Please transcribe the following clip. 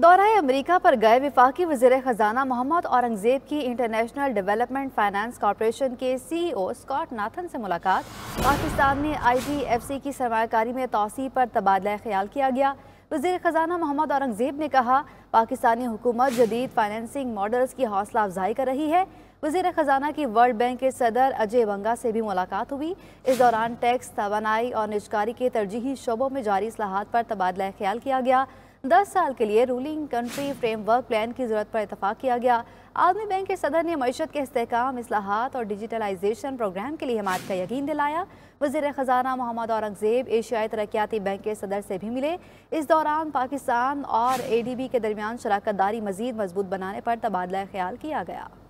दौरा अमरीका पर गए विफाक वजीर ख़जाना मोहम्मद औरंगजेब की इंटरनेशनल डेवलपमेंट फाइनेंस कॉरपोरेशन के सीईओ e स्कॉट नाथन से मुलाकात पाकिस्तान में सी की सरमाकारी में तोसी पर तबादला ख्याल किया गया वजीर ख़जाना मोहम्मद औरंगजेब ने कहा पाकिस्तानी हुकूमत जदीद फाइनेंसिंग मॉडल्स की हौसला अफजाई कर रही है वजीर ख़जाना की वर्ल्ड बैंक के सदर अजय बंगा से भी मुलाकात हुई इस दौरान टैक्स तोानाई और निजकारी के तरजीही शोबों में जारी असलाहत पर तबादला ख्याल किया गया दस साल के लिए रूलिंग कंट्री फ्रेमवर्क प्लान की जरूरत पर इतफाक किया गया आदमी बैंक के सदर ने मीशत के इसकाम असलाहत और डिजिटलाइजेशन प्रोग्राम के लिए हिमात का यकीन दिलाया वजीर ख़जाना मोहम्मद औरंगजेब एशियाई तरक्याती बैंक के सदर से भी मिले इस दौरान पाकिस्तान और ए डी बी के दरमियान शराकत दारी मजीद मजबूत बनाने पर तबादला ख्याल किया गया